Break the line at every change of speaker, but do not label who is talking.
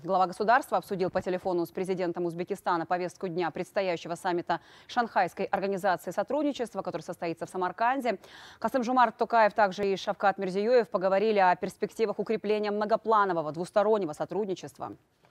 Глава государства обсудил по телефону с президентом Узбекистана повестку дня предстоящего саммита Шанхайской организации сотрудничества, который состоится в Самарканде. Касым Жумар Токаев, также и Шавкат Мирзиёев поговорили о перспективах укрепления многопланового двустороннего сотрудничества.